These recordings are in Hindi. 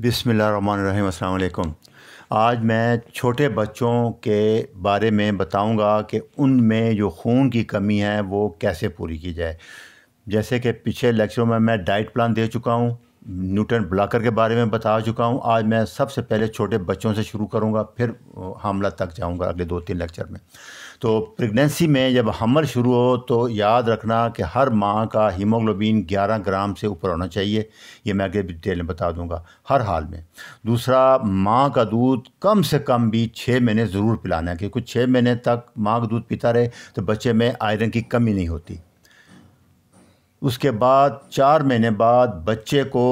बिसमीम् आज मैं छोटे बच्चों के बारे में बताऊंगा कि उनमें जो खून की कमी है वो कैसे पूरी की जाए जैसे कि पिछले लेक्चरों में मैं डाइट प्लान दे चुका हूँ न्यूटन ब्लॉकर के बारे में बता चुका हूँ आज मैं सबसे पहले छोटे बच्चों से शुरू करूँगा फिर हमला तक जाऊँगा अगले दो तीन लेक्चर में तो प्रेगनेंसी में जब हमल शुरू हो तो याद रखना कि हर माँ का हीमोग्लोबिन 11 ग्राम से ऊपर होना चाहिए ये मैं अगले डिटेल में बता दूँगा हर हाल में दूसरा माँ का दूध कम से कम भी छः महीने ज़रूर पिलाना है क्योंकि छः महीने तक माँ का दूध पीता रहे तो बच्चे में आयरन की कमी नहीं होती उसके बाद चार महीने बाद बच्चे को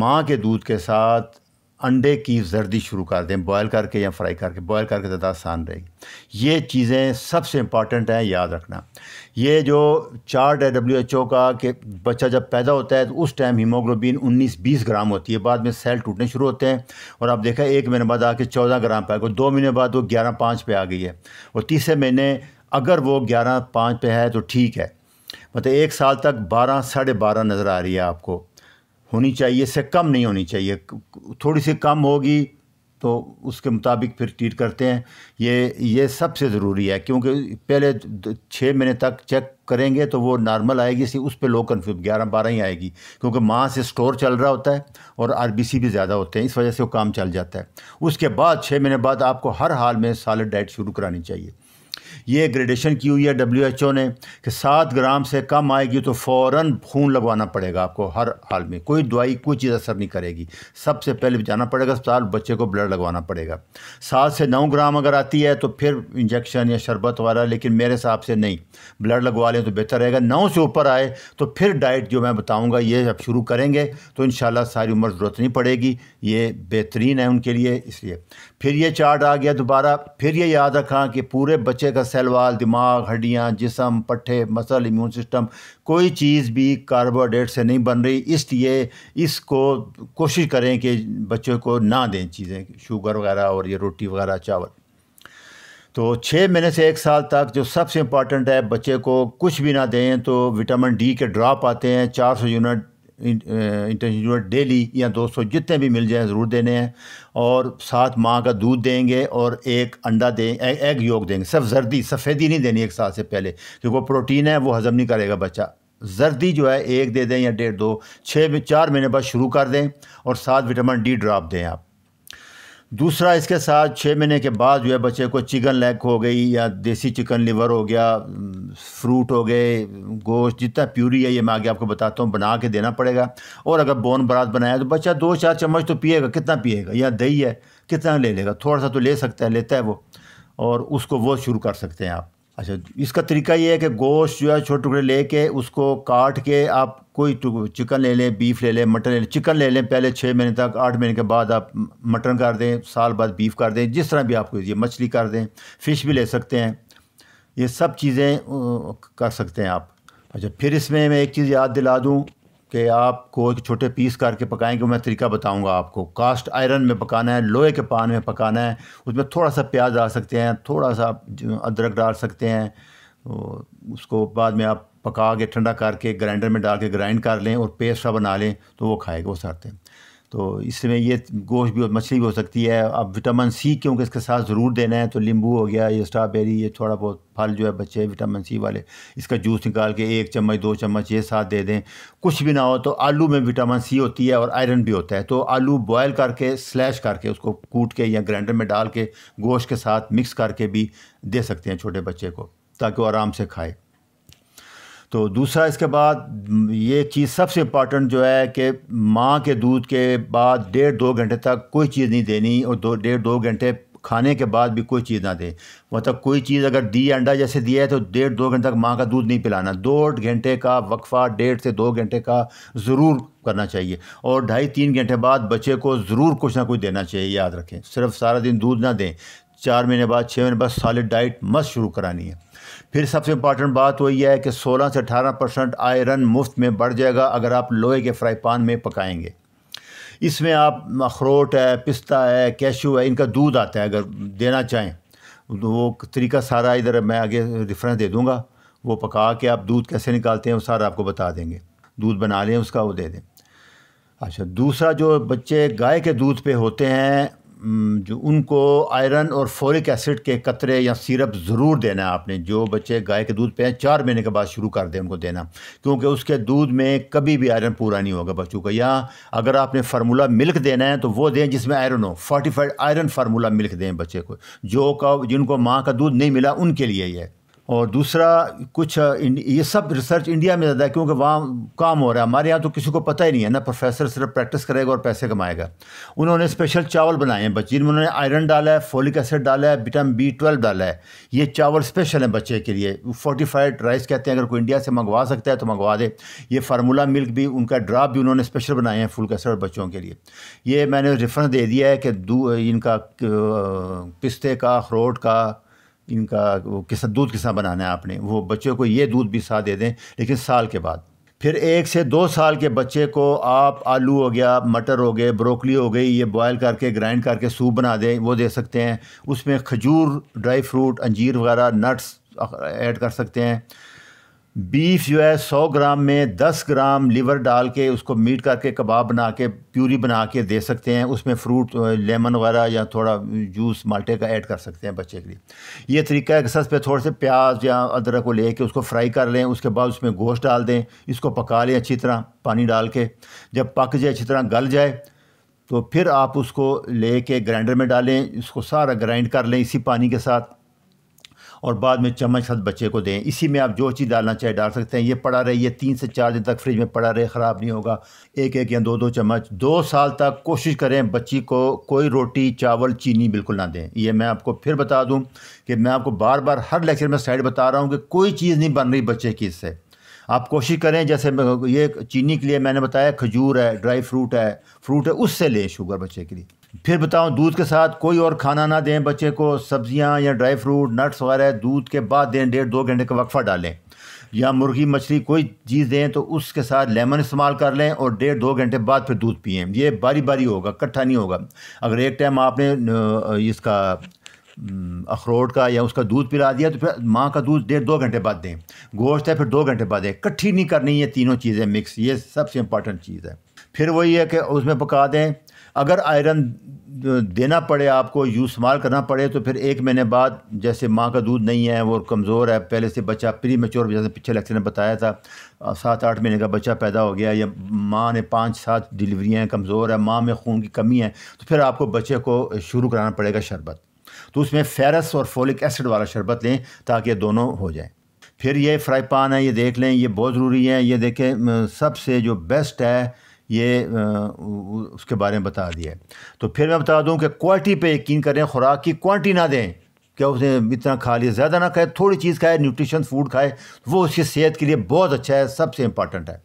माँ के दूध के साथ अंडे की जर्दी शुरू कर दें बॉयल करके या फ्राई करके बॉयल करके ज़्यादा आसान रहेगी ये चीज़ें सबसे इम्पॉर्टेंट हैं याद रखना ये जो चार्ट है डब्ल्यू एच ओ का कि बच्चा जब पैदा होता है तो उस टाइम हीमोग्लोबिन 19-20 ग्राम होती है बाद में सेल टूटने शुरू होते हैं और आप देखा एक महीने बाद आके 14 ग्राम पर दो महीने बाद वो ग्यारह पाँच पर आ गई है और तीसरे महीने अगर वो ग्यारह पाँच पर है तो ठीक है मतलब एक साल तक बारह साढ़े बारह नज़र आ रही है आपको होनी चाहिए इससे कम नहीं होनी चाहिए थोड़ी सी कम होगी तो उसके मुताबिक फिर ट्रीट करते हैं ये ये सबसे ज़रूरी है क्योंकि पहले छः महीने तक चेक करेंगे तो वो नॉर्मल आएगी सी उस पर लो कन्फ्यूज ग्यारह बारह ही आएगी क्योंकि माँ से स्टोर चल रहा होता है और आरबीसी भी ज़्यादा होते हैं इस वजह से वो काम चल जाता है उसके बाद छः महीने बाद आपको हर हाल में सालड डाइट शुरू करानी चाहिए ये ग्रेडेशन की हुई है डब्ल्यू एच ओ ने कि सात ग्राम से कम आएगी तो फ़ौर खून लगवाना पड़ेगा आपको हर हाल में कोई दवाई कोई चीज़ असर नहीं करेगी सबसे पहले जाना पड़ेगा अस्पताल बच्चे को ब्लड लगवाना पड़ेगा सात से नौ ग्राम अगर आती है तो फिर इंजेक्शन या शरबत वगैरह लेकिन मेरे हिसाब से नहीं ब्लड लगवा लें तो बेहतर रहेगा नौ से ऊपर आए तो फिर डाइट जो मैं बताऊँगा ये अब शुरू करेंगे तो इन सारी उम्र ज़रूरत नहीं पड़ेगी ये बेहतरीन है उनके लिए इसलिए फिर ये चार्ट आ गया दोबारा फिर ये याद रखा कि पूरे बच्चे का वाल दिमाग हड्डियाँ जिसम पट्ठे मसल इम्यून सिस्टम कोई चीज़ भी कार्बोहाइड्रेट से नहीं बन रही इसलिए इसको कोशिश करें कि बच्चों को ना दें चीज़ें शुगर वगैरह और ये रोटी वगैरह चावल तो छः महीने से एक साल तक जो सबसे इम्पॉर्टेंट है बच्चे को कुछ भी ना दें तो विटामिन डी के ड्रॉप आते हैं 400 यूनिट इंटरव्यूअर डेली या दोस्तों जितने भी मिल जाए ज़रूर देने हैं और साथ माँ का दूध देंगे और एक अंडा दें एग योग देंगे सिर्फ जर्दी सफ़ेदी नहीं देनी एक साथ से पहले क्योंकि वो प्रोटीन है वो हज़म नहीं करेगा बच्चा जर्दी जो है एक दे दें या डेढ़ दो छः में चार महीने बाद शुरू कर दें और साथ विटामिन डी ड्राप दें आप दूसरा इसके साथ छः महीने के बाद जो है बच्चे को चिकन लेग हो गई या देसी चिकन लिवर हो गया फ्रूट हो गए गोश्त जितना प्यूरी है ये मैं आगे आपको बताता हूँ बना के देना पड़ेगा और अगर बोन बरात बनाया तो बच्चा दो चार चम्मच तो पिएगा कितना पिएगा या दही है कितना ले लेगा थोड़ा सा तो ले सकता है लेता है वो और उसको वो शुरू कर सकते हैं आप अच्छा इसका तरीका ये है कि गोश्त जो है छोटे टुकड़े लेके उसको काट के आप कोई चिकन ले लें बीफ ले लें मटन ले लें चिकन ले लें पहले छः महीने तक आठ महीने के बाद आप मटन कर दें साल बाद बीफ कर दें जिस तरह भी आपको ये मछली कर दें फ़िश भी ले सकते हैं ये सब चीज़ें कर सकते हैं आप अच्छा फिर इसमें मैं एक चीज़ याद दिला दूँ कि आपको एक छोटे पीस करके पकाएंगे मैं तरीका बताऊंगा आपको कास्ट आयरन में पकाना है लोहे के पान में पकाना है उसमें थोड़ा सा प्याज डाल सकते हैं थोड़ा सा अदरक डाल सकते हैं उसको बाद में आप पका के ठंडा करके ग्राइंडर में डाल के ग्राइंड कर लें और पेस्ट सा बना लें तो वो खाएगा वो साथ हैं तो इसमें ये गोश्त भी और मछली भी हो सकती है अब विटामिन सी क्योंकि इसके साथ ज़रूर देना है तो नींबू हो गया ये स्ट्रॉबेरी ये थोड़ा बहुत फल जो है बच्चे विटामिन सी वाले इसका जूस निकाल के एक चम्मच दो चम्मच ये साथ दे दें कुछ भी ना हो तो आलू में विटामिन सी होती है और आयरन भी होता है तो आलू बॉयल करके स्लैश करके उसको कूट के या ग्राइंडर में डाल के गोश्त के साथ मिक्स करके भी दे सकते हैं छोटे बच्चे को ताकि वो आराम से खाए तो दूसरा इसके बाद ये चीज़ सबसे इम्पॉर्टेंट जो है कि माँ के दूध के बाद डेढ़ दो घंटे तक कोई चीज़ नहीं देनी और दो डेढ़ दो घंटे खाने के बाद भी कोई चीज़ ना दें मतलब कोई चीज़ अगर दी अंडा जैसे दिया है तो डेढ़ दो घंटे तक माँ का दूध नहीं पिलाना दो घंटे का वक्फा डेढ़ से दो घंटे का ज़रूर करना चाहिए और ढाई तीन घंटे बाद बच्चे को ज़रूर कुछ ना कुछ देना चाहिए याद रखें सिर्फ सारा दिन दूध ना दें चार महीने बाद छः महीने बाद सॉलिड डाइट मस्त शुरू करानी है फिर सबसे इंपॉर्टेंट बात वही है कि 16 से 18 परसेंट आयरन मुफ्त में बढ़ जाएगा अगर आप लोहे के फ्राई पान में पकाएंगे इसमें आप अखरोट है पिस्ता है कैशू है इनका दूध आता है अगर देना चाहें तो वो तरीका सारा इधर मैं आगे रेफरेंस दे दूँगा वो पका के आप दूध कैसे निकालते हैं वो सारा आपको बता देंगे दूध बना लें उसका वो दे दें अच्छा दूसरा जो बच्चे गाय के दूध पे होते हैं जो उनको आयरन और फोरिक एसिड के कतरे या सिरप ज़रूर देना है आपने जो बच्चे गाय के दूध पे हैं चार महीने के बाद शुरू कर दें उनको देना क्योंकि उसके दूध में कभी भी आयरन पूरा नहीं होगा बच्चों का या अगर आपने फार्मूला मिल्क देना है तो वो दें जिसमें आयरन हो फोर्टिफाइड आयरन फार्मूला मिल्क दें बच्चे को जो का जिनको माँ का दूध नहीं मिला उनके लिए यह और दूसरा कुछ ये सब रिसर्च इंडिया में ज़्यादा है क्योंकि वहाँ काम हो रहा है हमारे यहाँ तो किसी को पता ही नहीं है ना प्रोफेसर सिर्फ प्रैक्टिस करेगा और पैसे कमाएगा उन्होंने स्पेशल चावल बनाए हैं बच्चे जिनमें उन्होंने आयरन डाला है फोलिक एसिड डाला है विटामिन बी ट्वेल्व डाला है ये चावल स्पेशल है बच्चे के लिए फोर्टिफाइड राइस कहते हैं अगर कोई इंडिया से मंगवा सकता है तो मंगवा दे ये फार्मूला मिल्क भी उनका ड्राप भी उन्होंने स्पेशल बनाए हैं फुल कैसेड बच्चों के लिए ये मैंने रेफरेंस दे दिया है कि इनका पिस्ते का अखरोट का इनका वो किसा दूध किसा बनाना है आपने वो बच्चों को ये दूध भी साथ दे दें लेकिन साल के बाद फिर एक से दो साल के बच्चे को आप आलू हो गया मटर हो गए ब्रोकली हो गई ये बॉयल करके ग्राइंड करके सूप बना दें वो दे सकते हैं उसमें खजूर ड्राई फ्रूट अंजीर वगैरह नट्स ऐड कर सकते हैं बीफ जो है सौ ग्राम में दस ग्राम लीवर डाल के उसको मीट करके कबाब बना के प्यूरी बना के दे सकते हैं उसमें फ्रूट लेमन वगैरह या थोड़ा जूस माल्टे का ऐड कर सकते हैं बच्चे के लिए ये तरीका है सस पे थोड़े से प्याज या अदरक को ले कर उसको फ्राई कर लें उसके बाद उसमें गोश्त डाल दें इसको पका लें अच्छी तरह पानी डाल के जब पक जाए अच्छी तरह गल जाए तो फिर आप उसको ले कर ग्राइंडर में डालें इसको सारा ग्राइंड कर लें इसी पानी के साथ और बाद में चम्मच हद बच्चे को दें इसी में आप जो चीज़ डालना चाहे डाल सकते हैं ये पड़ा रहे ये तीन से चार दिन तक फ्रिज में पड़ा रहे ख़राब नहीं होगा एक एक या दो दो चम्मच दो साल तक कोशिश करें बच्ची को कोई रोटी चावल चीनी बिल्कुल ना दें ये मैं आपको फिर बता दूँ कि मैं आपको बार बार हर लेक्चर में साइड बता रहा हूँ कि कोई चीज़ नहीं बन रही बच्चे की इससे आप कोशिश करें जैसे ये चीनी के लिए मैंने बताया खजूर है ड्राई फ्रूट है फ्रूट है उससे लें शुगर बच्चे के लिए फिर बताऊँ दूध के साथ कोई और खाना ना दें बच्चे को सब्जियां या ड्राई फ्रूट नट्स वगैरह दूध के बाद दें डेढ़ दो घंटे का वक्फा डालें या मुर्गी मछली कोई चीज़ दें तो उसके साथ लेमन इस्तेमाल कर लें और डेढ़ दो घंटे बाद फिर दूध पिएं ये बारी बारी होगा इकट्ठा नहीं होगा अगर एक टाइम आपने इसका अखरोट का या उसका दूध पिला दिया तो फिर माँ का दूध डेढ़ दो घंटे बाद दें गोश्त है फिर दो घंटे बाद दें इकट्ठी नहीं करनी ये तीनों चीज़ें मिक्स ये सबसे इंपॉर्टेंट चीज़ है फिर वही है कि उसमें पका दें अगर आयरन देना पड़े आपको यूज़ इस्तेमाल करना पड़े तो फिर एक महीने बाद जैसे माँ का दूध नहीं है वो कमज़ोर है पहले से बच्चा प्री मेच्योर जैसे पिछले लेक्चर ने बताया था सात आठ महीने का बच्चा पैदा हो गया या माँ ने पाँच सात डिलीवरियाँ हैं कमज़ोर है माँ में खून की कमी है तो फिर आपको बच्चे को शुरू कराना पड़ेगा शरबत तो उसमें फेरस और फोलिक एसिड वाला शरबत लें ताकि ये दोनों हो जाए फिर ये फ्राई पान है ये देख लें ये बहुत ज़रूरी है ये देखें सबसे जो बेस्ट है ये उसके बारे में बता दिया है तो फिर मैं बता दूं कि क्वालिटी पे यकीन करें खुराक की क्वांटिटी ना दें क्या उसने इतना खा लिया ज़्यादा ना खाए थोड़ी चीज़ खाए न्यूट्रिशन फूड खाए वो उसकी सेहत के लिए बहुत अच्छा है सबसे इम्पॉर्टेंट है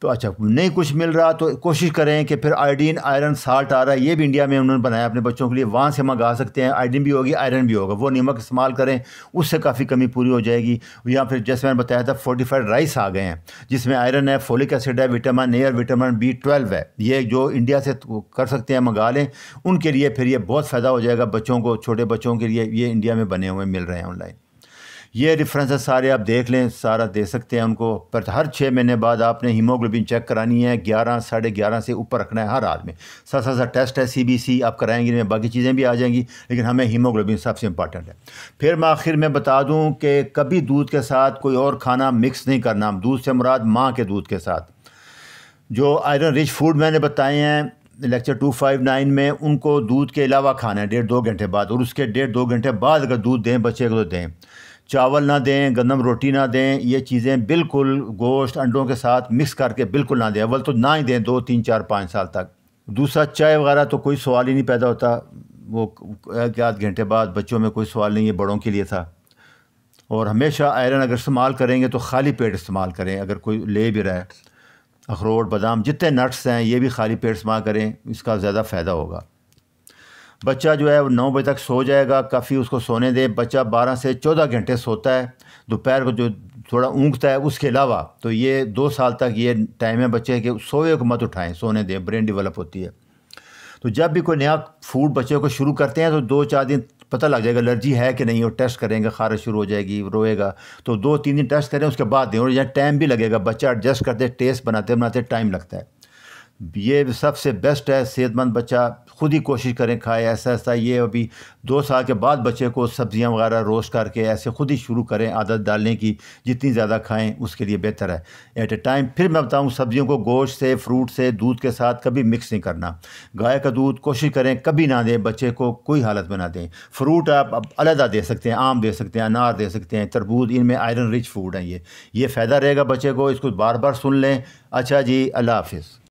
तो अच्छा नहीं कुछ मिल रहा तो कोशिश करें कि फिर आयोडीन आयरन साल्ट आ रहा है ये भी इंडिया में उन्होंने बनाया अपने बच्चों के लिए वहाँ से मंगा सकते हैं आयोडीन भी होगी आयरन भी होगा वो नमक इस्तेमाल करें उससे काफ़ी कमी पूरी हो जाएगी या फिर जैसे मैंने बताया था फोर्टिफाइड राइस आ गए हैं जिसमें आयरन है फोलिक एसिड है विटामिन ए और विटामिन बी ट्वेल्व है ये जो इंडिया से तो कर सकते हैं मंगा लें उनके लिए फिर ये बहुत फ़ायदा हो जाएगा बच्चों को छोटे बच्चों के लिए ये इंडिया में बने हुए मिल रहे हैं ऑनलाइन ये रेफरेंसेस सारे आप देख लें सारा दे सकते हैं उनको पर हर छः महीने बाद आपने हीमोग्लोबिन चेक करानी है ग्यारह साढ़े ग्यारह से ऊपर रखना है हर हाल में साथ साथ टेस्ट है सी बी सी आप कराएंगे इनमें बाकी चीज़ें भी आ जाएंगी लेकिन हमें हीमोग्लोबिन सबसे इंपॉर्टेंट है फिर मैं आखिर में बता दूँ कि कभी दूध के साथ कोई और खाना मिक्स नहीं करना दूध से मुराद माँ के दूध के साथ जो आयरन रिच फूड मैंने बताए हैं लेक्चर टू फाइव नाइन में उनको दूध के अलावा खाना है डेढ़ दो घंटे बाद और उसके डेढ़ दो घंटे बाद अगर दूध दें बच्चे को तो दें चावल ना दें गंदम रोटी ना दें ये चीज़ें बिल्कुल गोश्त अंडों के साथ मिक्स करके बिल्कुल ना दें अव्वल तो ना ही दें दो तीन चार पाँच साल तक दूसरा चाय वगैरह तो कोई सवाल ही नहीं पैदा होता वो एक आध घंटे बाद बच्चों में कोई सवाल नहीं है बड़ों के लिए था और हमेशा आयरन अगर इस्तेमाल करेंगे तो खाली पेट इस्तेमाल करें अगर कोई ले भी रहा है अखरोट बादाम जितने नट्स हैं ये भी खाली पेट इस्तेमाल करें इसका ज़्यादा फ़ायदा होगा बच्चा जो है वो नौ बजे तक सो जाएगा काफ़ी उसको सोने दें बच्चा बारह से चौदह घंटे सोता है दोपहर को जो थोड़ा ऊँगता है उसके अलावा तो ये दो साल तक ये टाइम है बच्चे के सोए को मत उठाएं सोने दें ब्रेन डेवलप होती है तो जब भी कोई नया फूड बच्चे को शुरू करते हैं तो दो चार दिन पता लग जाएगा एलर्जी है कि नहीं और टेस्ट करेंगे खारिश शुरू हो जाएगी रोएगा तो दो तीन दिन टेस्ट करें उसके बाद दें और यहाँ टाइम भी लगेगा बच्चा एडजस्ट करते टेस्ट बनाते बनाते टाइम लगता है ये सबसे बेस्ट है सेहतमंद बच्चा ख़ुद ही कोशिश करें खाए ऐसा ऐसा ये अभी दो साल के बाद बच्चे को सब्ज़ियाँ वगैरह रोस्ट करके ऐसे ख़ुद ही शुरू करें आदत डालने की जितनी ज़्यादा खाएं उसके लिए बेहतर है एट ए टाइम फिर मैं बताऊँ सब्ज़ियों को गोश्त से फ्रूट से दूध के साथ कभी मिक्स नहीं करना गाय का दूध कोशिश करें कभी ना दें बच्चे को कोई हालत में ना दें फ्रूट आप अलहदा दे सकते हैं आम दे सकते हैं अनार दे सकते हैं तरबूज इनमें आयरन रिच फूड हैं ये ये फ़ायदा रहेगा बच्चे को इसको बार बार सुन लें अच्छा जी अल्लाह हाफिज़